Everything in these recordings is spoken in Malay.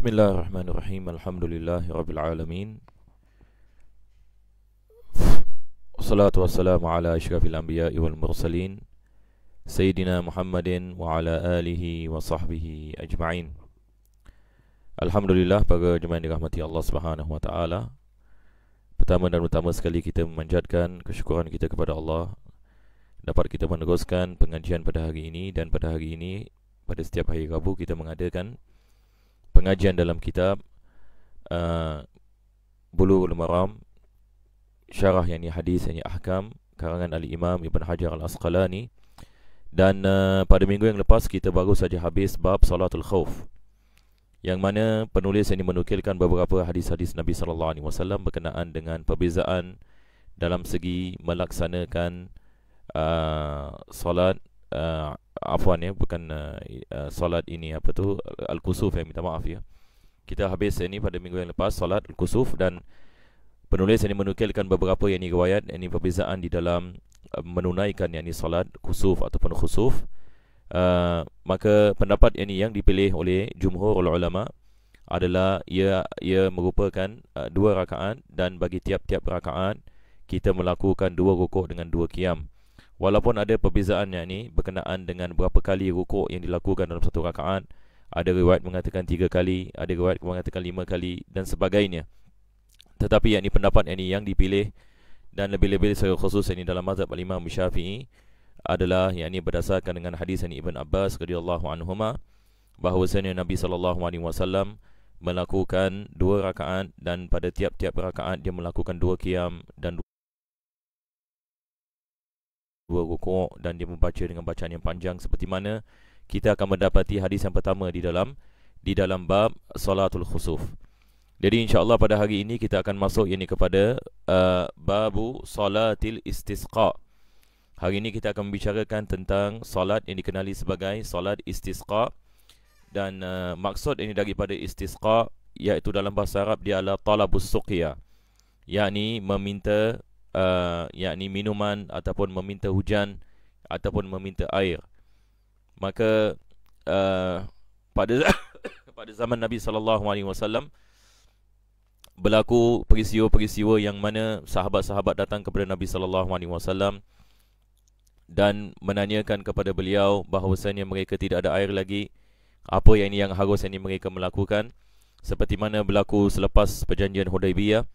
Bismillahirrahmanirrahim Alhamdulillahi Rabbil Alamin Assalatu wassalamu ala ashrafil anbiya'i wal mursalin Sayyidina Muhammadin wa ala alihi wa sahbihi ajma'in Alhamdulillah para jemaah dirahmati Allah SWT. Pertama dan utama sekali kita memanjatkan kesyukuran kita kepada Allah Dapat kita meneruskan pengajian pada hari ini Dan pada hari ini pada setiap hari Rabu kita mengadakan pengajian dalam kitab uh, Bulughul Maram syarah yakni hadis yakni ahkam karangan Ali Imam Ibn Hajar Al Asqalani dan uh, pada minggu yang lepas kita baru saja habis bab Salatul Khauf yang mana penulis ini menukilkan beberapa hadis-hadis Nabi sallallahu alaihi wasallam berkenaan dengan perbezaan dalam segi melaksanakan uh, solat uh, afwan ya bukan uh, uh, solat ini apa tu al-kusuf ya minta maaf ya. Kita habis ini pada minggu yang lepas solat al-kusuf dan penulis ini menukilkan beberapa yang ini riwayat ini perbezaan di dalam uh, menunaikan yakni solat kusuf ataupun khusuf. Uh, maka pendapat ini yang dipilih oleh jumhur ulama adalah ia ia merupakan uh, dua rakaat dan bagi tiap-tiap rakaat kita melakukan dua rukuk dengan dua kiam. Walaupun ada perbezaan yang ini berkenaan dengan berapa kali rukuk yang dilakukan dalam satu rakaat. Ada riwayat mengatakan tiga kali, ada riwayat mengatakan lima kali dan sebagainya. Tetapi yang ini pendapat yang ini yang dipilih dan lebih-lebih secara khusus yang ini dalam mazhab Imam Syafi'i adalah yang ini berdasarkan dengan hadis yang Ibn Abbas radhiyallahu bahawa bahawasanya Nabi sallallahu alaihi wasallam melakukan dua rakaat dan pada tiap-tiap rakaat dia melakukan dua qiyam dan dua rukuk dan dia membaca dengan bacaan yang panjang seperti mana kita akan mendapati hadis yang pertama di dalam di dalam bab salatul khusuf. Jadi insya-Allah pada hari ini kita akan masuk ini kepada uh, babu salatil istisqa. Hari ini kita akan membicarakan tentang salat yang dikenali sebagai salat istisqa dan uh, maksud ini daripada istisqa iaitu dalam bahasa Arab dia adalah talabus suqya yakni meminta uh, yakni minuman ataupun meminta hujan ataupun meminta air maka uh, pada pada zaman Nabi sallallahu alaihi wasallam berlaku peristiwa-peristiwa yang mana sahabat-sahabat datang kepada Nabi sallallahu alaihi wasallam dan menanyakan kepada beliau bahawasanya mereka tidak ada air lagi apa yang ini yang harus ini mereka melakukan seperti mana berlaku selepas perjanjian Hudaibiyah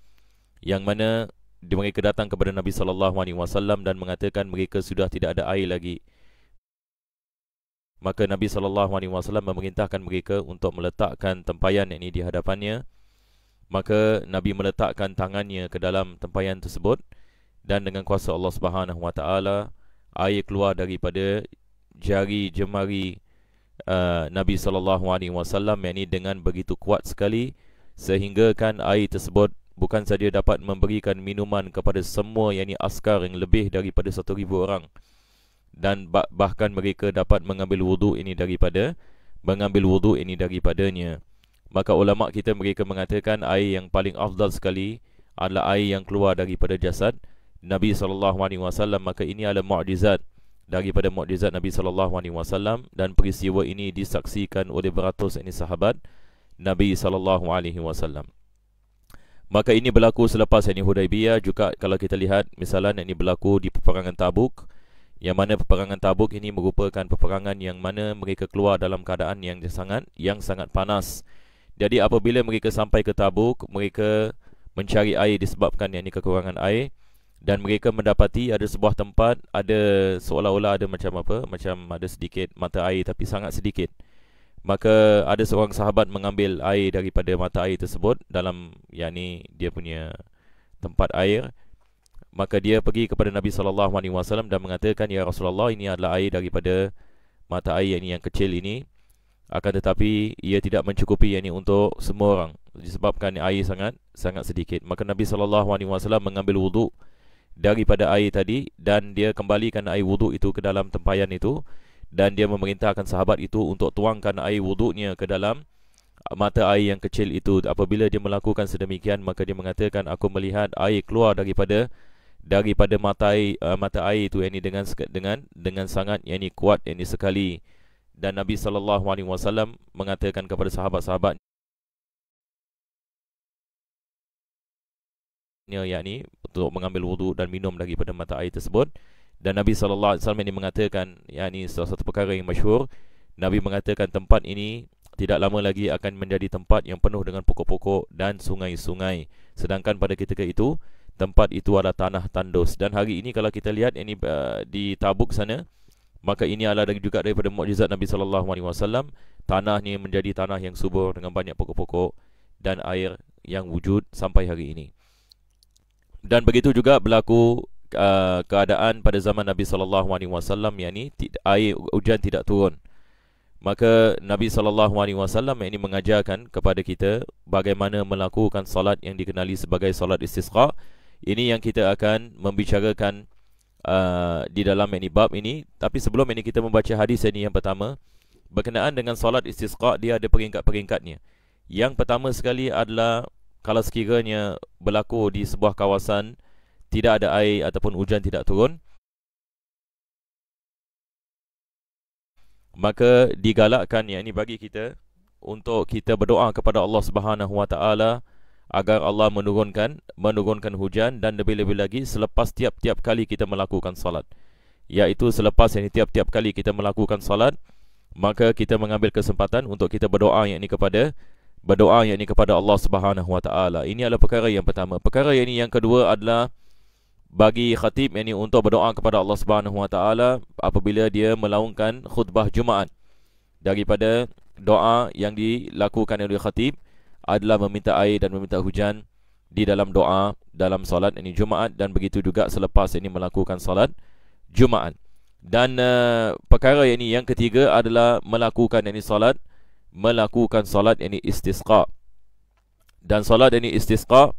yang mana mereka datang kepada Nabi sallallahu alaihi wasallam dan mengatakan mereka sudah tidak ada air lagi. Maka Nabi sallallahu alaihi wasallam memerintahkan mereka untuk meletakkan tempayan ini di hadapannya. Maka Nabi meletakkan tangannya ke dalam tempayan tersebut dan dengan kuasa Allah Subhanahu wa taala air keluar daripada jari jemari uh, Nabi sallallahu alaihi wasallam yakni dengan begitu kuat sekali sehingga kan air tersebut bukan saja dapat memberikan minuman kepada semua yang ini askar yang lebih daripada satu ribu orang dan bahkan mereka dapat mengambil wudhu ini daripada mengambil wudhu ini daripadanya maka ulama kita mereka mengatakan air yang paling afdal sekali adalah air yang keluar daripada jasad Nabi saw. maka ini adalah mukjizat daripada mukjizat Nabi saw dan peristiwa ini disaksikan oleh beratus ini sahabat Nabi saw. Maka ini berlaku selepas ini Hudaibiyah Juga kalau kita lihat Misalnya ini berlaku di peperangan Tabuk Yang mana peperangan Tabuk ini merupakan peperangan Yang mana mereka keluar dalam keadaan yang sangat yang sangat panas Jadi apabila mereka sampai ke Tabuk Mereka mencari air disebabkan yang ini kekurangan air dan mereka mendapati ada sebuah tempat ada seolah-olah ada macam apa macam ada sedikit mata air tapi sangat sedikit maka ada seorang sahabat mengambil air daripada mata air tersebut dalam yakni dia punya tempat air maka dia pergi kepada Nabi sallallahu alaihi wasallam dan mengatakan ya Rasulullah ini adalah air daripada mata air yang ini yang kecil ini akan tetapi ia tidak mencukupi yakni untuk semua orang disebabkan air sangat sangat sedikit maka Nabi sallallahu alaihi wasallam mengambil wuduk daripada air tadi dan dia kembalikan air wuduk itu ke dalam tempayan itu dan dia memerintahkan sahabat itu untuk tuangkan air wuduknya ke dalam mata air yang kecil itu apabila dia melakukan sedemikian maka dia mengatakan aku melihat air keluar daripada daripada mata air uh, mata air itu yakni dengan dengan dengan sangat yakni kuat yakni sekali dan Nabi sallallahu alaihi wasallam mengatakan kepada sahabat-sahabat yakni untuk mengambil wuduk dan minum daripada mata air tersebut dan Nabi sallallahu alaihi wasallam ini mengatakan yakni salah satu perkara yang masyhur Nabi mengatakan tempat ini tidak lama lagi akan menjadi tempat yang penuh dengan pokok-pokok dan sungai-sungai sedangkan pada ketika itu tempat itu adalah tanah tandus dan hari ini kalau kita lihat ini uh, di Tabuk sana maka ini adalah juga daripada mukjizat Nabi sallallahu alaihi wasallam tanahnya menjadi tanah yang subur dengan banyak pokok-pokok dan air yang wujud sampai hari ini dan begitu juga berlaku Uh, keadaan pada zaman Nabi sallallahu alaihi wasallam yakni air hujan tidak turun. Maka Nabi sallallahu alaihi wasallam ini mengajarkan kepada kita bagaimana melakukan salat yang dikenali sebagai salat istisqa. Ini yang kita akan membicarakan uh, di dalam ini bab ini. Tapi sebelum ini kita membaca hadis ini yang pertama berkenaan dengan salat istisqa dia ada peringkat-peringkatnya. Yang pertama sekali adalah kalau sekiranya berlaku di sebuah kawasan tidak ada air ataupun hujan tidak turun maka digalakkan ini bagi kita untuk kita berdoa kepada Allah Subhanahu Wa Taala agar Allah menurunkan menurunkan hujan dan lebih-lebih lagi selepas tiap-tiap kali kita melakukan salat yaitu selepas ini tiap-tiap kali kita melakukan salat maka kita mengambil kesempatan untuk kita berdoa ini kepada berdoa ini kepada Allah Subhanahu Wa Taala ini adalah perkara yang pertama perkara yang ini yang kedua adalah bagi khatib yakni untuk berdoa kepada Allah Subhanahu Wa Taala apabila dia melaungkan khutbah Jumaat. Daripada doa yang dilakukan oleh khatib adalah meminta air dan meminta hujan di dalam doa dalam solat ini Jumaat dan begitu juga selepas ini melakukan solat Jumaat. Dan uh, perkara yang ini yang ketiga adalah melakukan ini solat melakukan solat ini istisqa. Dan solat ini istisqa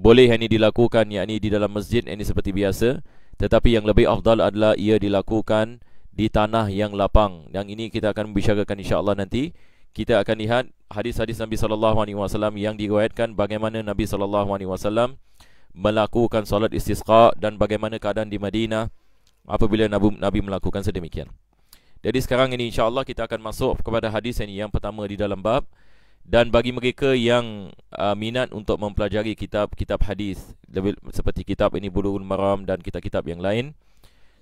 boleh yang ini dilakukan yakni di dalam masjid ini seperti biasa tetapi yang lebih afdal adalah ia dilakukan di tanah yang lapang yang ini kita akan membicarakan insyaallah nanti kita akan lihat hadis-hadis Nabi sallallahu alaihi wasallam yang diriwayatkan bagaimana Nabi sallallahu alaihi wasallam melakukan solat istisqa dan bagaimana keadaan di Madinah apabila Nabi, Nabi melakukan sedemikian. Jadi sekarang ini insya-Allah kita akan masuk kepada hadis ini yang pertama di dalam bab dan bagi mereka yang uh, minat untuk mempelajari kitab-kitab hadis lebih seperti kitab ini Bulughul Maram dan kitab-kitab yang lain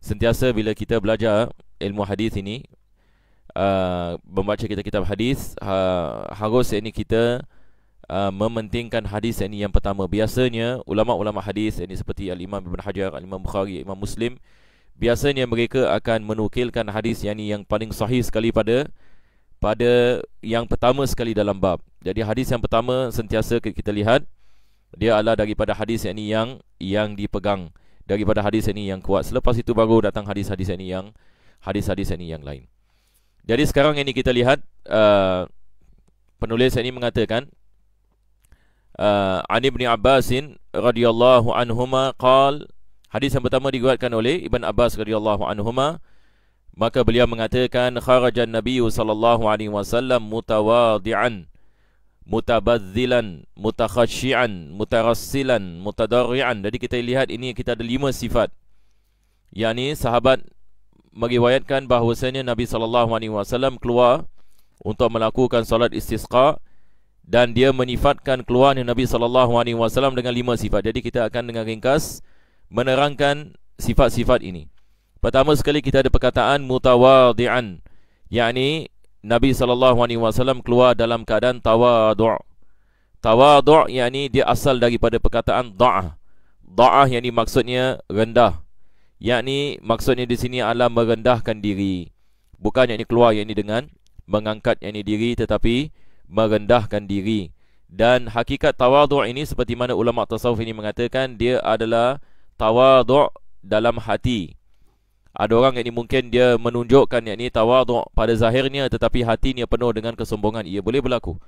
sentiasa bila kita belajar ilmu hadis ini uh, membaca kitab-kitab hadis uh, harus ini kita uh, mementingkan hadis ini yang pertama biasanya ulama-ulama hadis ini seperti al-Imam Ibn Hajar al-Imam Bukhari Imam Muslim biasanya mereka akan menukilkan hadis yang ini yang paling sahih sekali pada pada yang pertama sekali dalam bab. Jadi hadis yang pertama sentiasa kita lihat dia adalah daripada hadis ini yang yang dipegang daripada hadis ini yang kuat. Selepas itu baru datang hadis-hadis ini yang hadis-hadis ini yang lain. Jadi sekarang ini kita lihat uh, penulis ini mengatakan uh, An Ibn Abbasin radhiyallahu anhu maqal hadis yang pertama diguatkan oleh Ibn Abbas radhiyallahu anhu anhuma Maka beliau mengatakan kharajan Nabi sallallahu alaihi wasallam mutawadian mutabazzilan mutakhashian mutarassilan mutadarrian jadi kita lihat ini kita ada lima sifat yakni sahabat meriwayatkan bahawasanya Nabi sallallahu alaihi wasallam keluar untuk melakukan solat istisqa dan dia menifatkan keluar Nabi sallallahu alaihi wasallam dengan lima sifat jadi kita akan dengan ringkas menerangkan sifat-sifat ini Pertama sekali kita ada perkataan mutawadian yakni Nabi sallallahu alaihi wasallam keluar dalam keadaan tawadhu'. Tawadhu' yakni dia asal daripada perkataan da'ah. Da'ah yakni maksudnya rendah. Yakni maksudnya di sini adalah merendahkan diri. Bukan yakni keluar yakni dengan mengangkat yakni diri tetapi merendahkan diri. Dan hakikat tawadhu' ini seperti mana ulama tasawuf ini mengatakan dia adalah tawadhu' dalam hati ada orang yang ini mungkin dia menunjukkan yang ni tawaduk pada zahirnya tetapi hatinya penuh dengan kesombongan ia boleh berlaku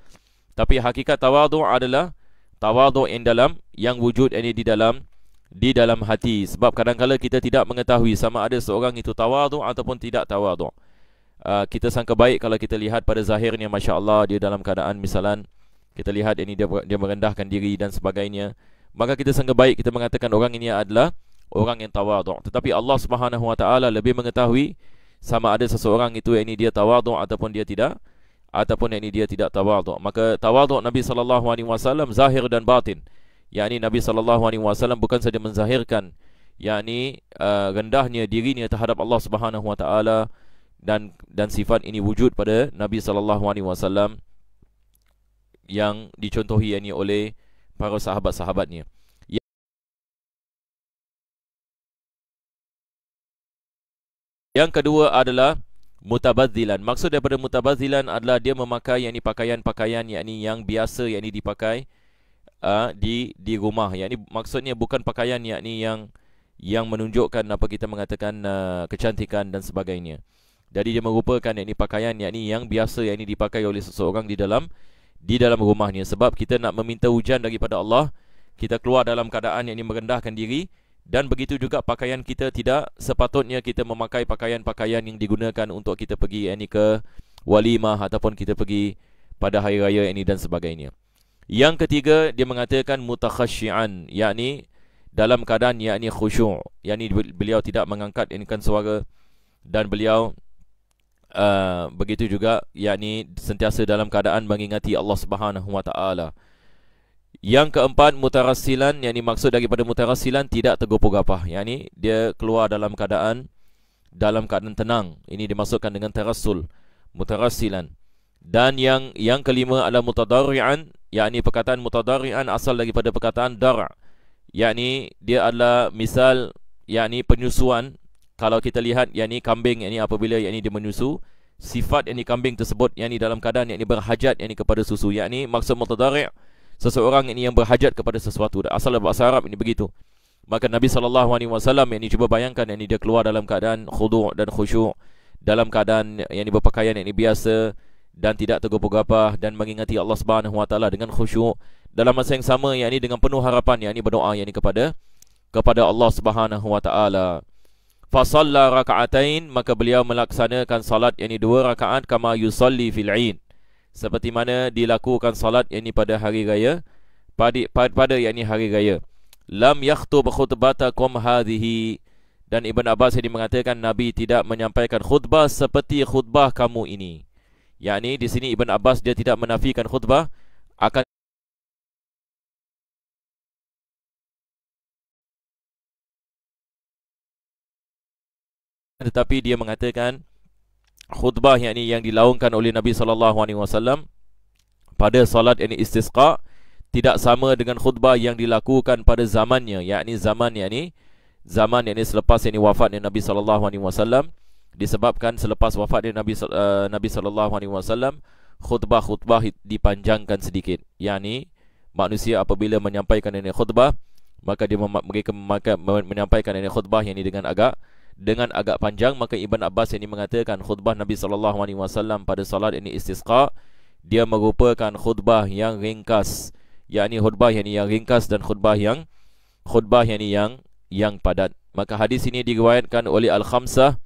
tapi hakikat tawaduk adalah tawaduk yang dalam yang wujud ini di dalam di dalam hati sebab kadang kadangkala kita tidak mengetahui sama ada seorang itu tawaduk ataupun tidak tawaduk Uh, ah, kita sangka baik kalau kita lihat pada zahirnya Masya Allah dia dalam keadaan misalan Kita lihat ini dia, dia merendahkan diri dan sebagainya Maka kita sangka baik kita mengatakan orang ini adalah orang yang tawaduk tetapi Allah Subhanahu wa taala lebih mengetahui sama ada seseorang itu yang ini dia tawaduk ataupun dia tidak ataupun yang ini dia tidak tawaduk maka tawaduk Nabi sallallahu alaihi wasallam zahir dan batin yakni Nabi sallallahu alaihi wasallam bukan saja menzahirkan yakni uh, rendahnya dirinya terhadap Allah Subhanahu wa taala dan dan sifat ini wujud pada Nabi sallallahu alaihi wasallam yang dicontohi yakni oleh para sahabat-sahabatnya. Yang kedua adalah mutabazilan. Maksud daripada mutabazilan adalah dia memakai yang ini pakaian-pakaian yang ini yang biasa yang ini dipakai uh, di di rumah. Yang ini maksudnya bukan pakaian yang ini yang yang menunjukkan apa kita mengatakan uh, kecantikan dan sebagainya. Jadi dia merupakan yang ini pakaian yang ini yang biasa yang ini dipakai oleh seseorang di dalam di dalam rumahnya sebab kita nak meminta hujan daripada Allah kita keluar dalam keadaan yang ini merendahkan diri dan begitu juga pakaian kita tidak sepatutnya kita memakai pakaian-pakaian yang digunakan untuk kita pergi ini eh, ke walimah ataupun kita pergi pada hari raya ini dan sebagainya. Yang ketiga dia mengatakan mutakhasyian yakni dalam keadaan yakni khusyuk yakni beliau tidak mengangkat inkan suara dan beliau uh, begitu juga yakni sentiasa dalam keadaan mengingati Allah Subhanahu wa taala. Yang keempat mutarasilan yang dimaksud daripada mutarasilan tidak tergopoh gapah. Yang ini dia keluar dalam keadaan dalam keadaan tenang. Ini dimasukkan dengan terasul mutarasilan. Dan yang yang kelima adalah mutadarian. Yang ini perkataan mutadarian asal daripada perkataan dara. Yang ini dia adalah misal yang ini penyusuan. Kalau kita lihat yang ini kambing yang ini apabila yang ini dia menyusu sifat yang ini kambing tersebut yang ini dalam keadaan yang ini berhajat yang ini kepada susu yang ini maksud mutadarian seseorang ini yang berhajat kepada sesuatu asal bahasa Arab ini begitu maka Nabi sallallahu alaihi wasallam yang ini cuba bayangkan yang ini dia keluar dalam keadaan khudu' dan khusyuk dalam keadaan yang ini berpakaian yang ini biasa dan tidak tergopoh-gopoh dan mengingati Allah Subhanahu wa taala dengan khusyuk dalam masa yang sama yang ini dengan penuh harapan yang ini berdoa yang ini kepada kepada Allah Subhanahu wa taala fa raka'atain maka beliau melaksanakan salat yang ini dua rakaat kama yusalli fil seperti mana dilakukan salat ini pada hari raya pada pada, pada ini hari raya lam yakhthub khutbatakum hadhihi dan Ibn Abbas ini mengatakan Nabi tidak menyampaikan khutbah seperti khutbah kamu ini. Yakni di sini Ibn Abbas dia tidak menafikan khutbah akan tetapi dia mengatakan khutbah yang ini yang dilaungkan oleh Nabi saw pada salat yang istisqa tidak sama dengan khutbah yang dilakukan pada zamannya yakni zaman yang ini zaman yang ini selepas yang ini wafatnya Nabi saw disebabkan selepas wafatnya Nabi uh, Nabi sallallahu khutbah-khutbah dipanjangkan sedikit yakni manusia apabila menyampaikan ini khutbah maka dia mereka menyampaikan ini khutbah yang ini dengan agak dengan agak panjang maka Ibn Abbas ini mengatakan khutbah Nabi sallallahu alaihi wasallam pada salat ini istisqa dia merupakan khutbah yang ringkas yakni khutbah yang, yang ringkas dan khutbah yang khutbah yang yang yang padat maka hadis ini diriwayatkan oleh al-khamsah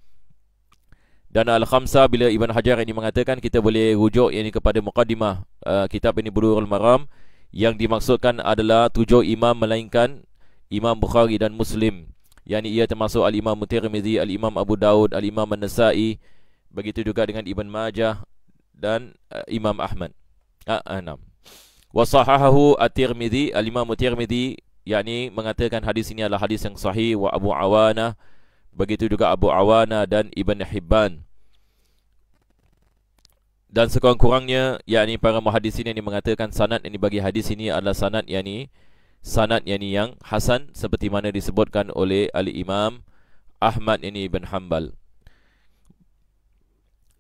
dan al-khamsah bila Ibn Hajar ini mengatakan kita boleh rujuk ini kepada mukadimah uh, kitab ini Bulughul Maram yang dimaksudkan adalah tujuh imam melainkan Imam Bukhari dan Muslim yakni ia termasuk al-Imam Tirmizi, al-Imam Abu Daud, al-Imam An-Nasa'i, begitu juga dengan Ibn Majah dan uh, Imam Ahmad. Ah, ah, enam. Wa sahahahu At-Tirmizi, al-Imam Tirmizi yakni mengatakan hadis ini adalah hadis yang sahih wa Abu Awana begitu juga Abu Awana dan Ibn Hibban dan sekurang-kurangnya yakni para muhaddisin ini mengatakan sanad ini bagi hadis ini adalah sanad yakni sanad yang ini yang hasan seperti mana disebutkan oleh Ali Imam Ahmad ini bin Hanbal.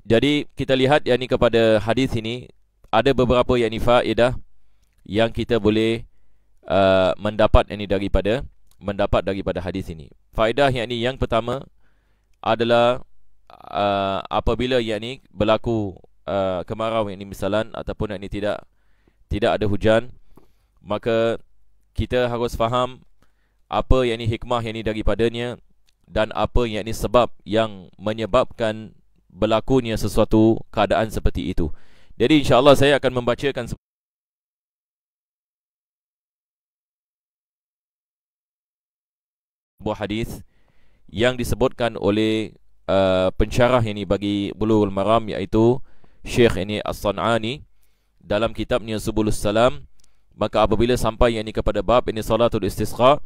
Jadi kita lihat yang ini kepada hadis ini ada beberapa yang ini faedah yang kita boleh uh, mendapat ini daripada mendapat daripada hadis ini. Faedah yang ini yang pertama adalah uh, apabila yang ini berlaku uh, kemarau yang ini misalan ataupun yang ini tidak tidak ada hujan maka kita harus faham apa yang ini hikmah yang ini daripadanya dan apa yang ini sebab yang menyebabkan berlakunya sesuatu keadaan seperti itu. Jadi insyaAllah saya akan membacakan sebuah hadis yang disebutkan oleh uh, pensyarah ini bagi Bulughul Maram iaitu Syekh ini As-San'ani dalam kitabnya Subulus Salam. Maka apabila sampai yang ini kepada bab ini salatul istisqa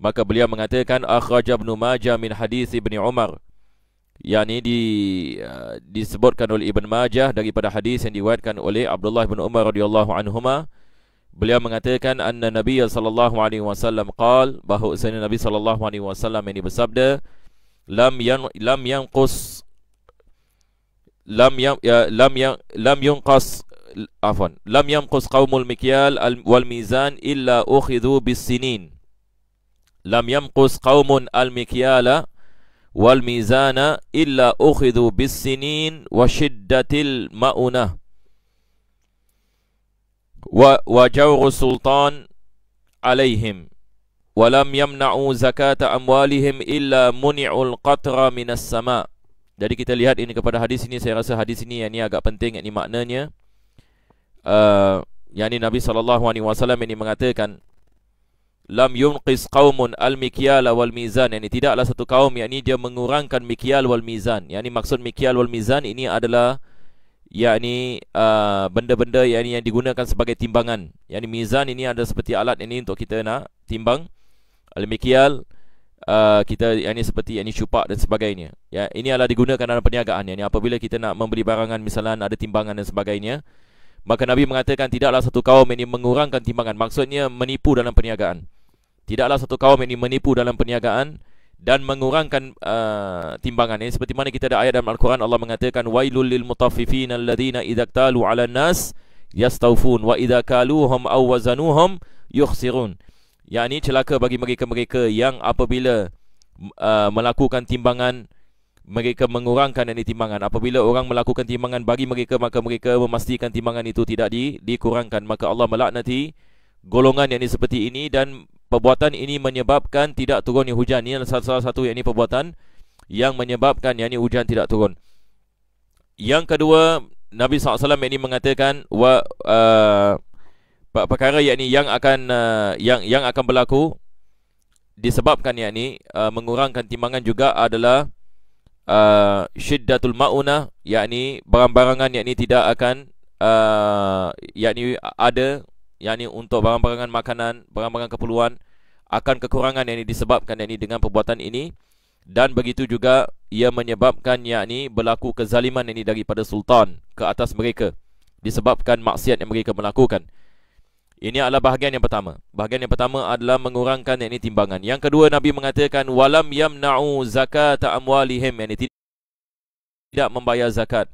maka beliau mengatakan akhraj ibn majah min hadis ibn umar yakni di uh, disebutkan oleh ibn majah daripada hadis yang diriwayatkan oleh Abdullah ibn Umar radhiyallahu anhuma beliau mengatakan anna nabiy sallallahu alaihi wasallam qal bahwa sanad nabi sallallahu alaihi wasallam ini bersabda lam yang lam yang kus, lam yang ya, lam yang lam yang yunqas عفوا لم ينقص قوم المكيال والميزان إلا أخذوا بالسنين لم ينقص قوم المكيال والميزان إلا أخذوا بالسنين وشدة المؤنة وجور السلطان عليهم ولم يمنعوا زكاة أموالهم إلا منعوا القطر من السماء Jadi kita lihat ini kepada hadis ini saya rasa hadis ini yang ini agak penting yang ini maknanya uh, eh, yakni Nabi saw ini mengatakan lam yunqis qaumun al mikyal wal mizan yakni tidaklah satu kaum yang ini dia mengurangkan mikyal wal mizan yakni maksud mikyal wal mizan ini adalah yakni uh, eh, benda-benda yakni yang digunakan sebagai timbangan yakni mizan ini ada seperti alat ini untuk kita nak timbang al mikyal Uh, eh, kita yang ini seperti yang ini cupak dan sebagainya. Ya, ini adalah digunakan dalam perniagaan. Yang ini apabila kita nak membeli barangan misalnya ada timbangan dan sebagainya, Maka Nabi mengatakan tidaklah satu kaum ini mengurangkan timbangan. Maksudnya menipu dalam perniagaan. Tidaklah satu kaum ini menipu dalam perniagaan dan mengurangkan uh, timbangan. Ini seperti mana kita ada ayat dalam Al-Quran Allah mengatakan wailul lil mutaffifin alladziina idza talu ala nas yastawfun wa idza kaluhum aw wazanuhum yukhsirun. Yani celaka bagi mereka-mereka yang apabila uh, melakukan timbangan mereka mengurangkan dan timbangan apabila orang melakukan timbangan bagi mereka maka mereka memastikan timbangan itu tidak di, dikurangkan maka Allah melaknati golongan yang ini seperti ini dan perbuatan ini menyebabkan tidak turunnya hujan ini adalah salah satu yang ini perbuatan yang menyebabkan yang ini hujan tidak turun yang kedua Nabi SAW ini mengatakan wa uh, perkara yakni yang akan uh, yang yang akan berlaku disebabkan yakni uh, mengurangkan timbangan juga adalah uh, syiddatul mauna yakni barang-barangan yakni tidak akan uh, yakni ada yakni untuk barang-barangan makanan barang-barangan keperluan akan kekurangan yang disebabkan yakni dengan perbuatan ini dan begitu juga ia menyebabkan yakni berlaku kezaliman ini daripada sultan ke atas mereka disebabkan maksiat yang mereka melakukan. Ini adalah bahagian yang pertama. Bahagian yang pertama adalah mengurangkan yakni timbangan. Yang kedua Nabi mengatakan walam yamna'u zakat amwalihim yakni tidak membayar zakat.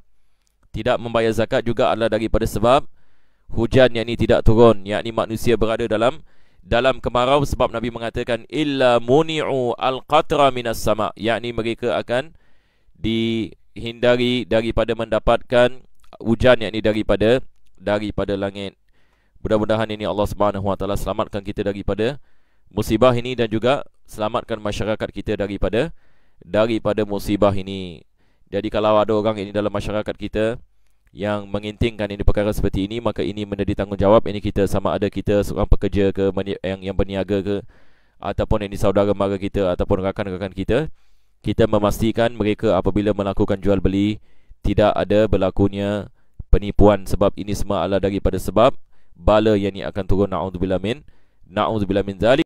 Tidak membayar zakat juga adalah daripada sebab hujan yakni tidak turun, yakni manusia berada dalam dalam kemarau sebab Nabi mengatakan illa muni'u al-qatra minas sama' yakni mereka akan dihindari daripada mendapatkan hujan yakni daripada daripada langit Mudah-mudahan ini Allah Subhanahu Wa selamatkan kita daripada musibah ini dan juga selamatkan masyarakat kita daripada daripada musibah ini. Jadi kalau ada orang ini dalam masyarakat kita yang mengintingkan ini perkara seperti ini maka ini menjadi tanggungjawab ini kita sama ada kita seorang pekerja ke yang yang berniaga ke ataupun ini saudara mara kita ataupun rakan-rakan kita kita memastikan mereka apabila melakukan jual beli tidak ada berlakunya penipuan sebab ini semua adalah daripada sebab bala yang ini akan turun naudzubillah min naudzubillah min zalik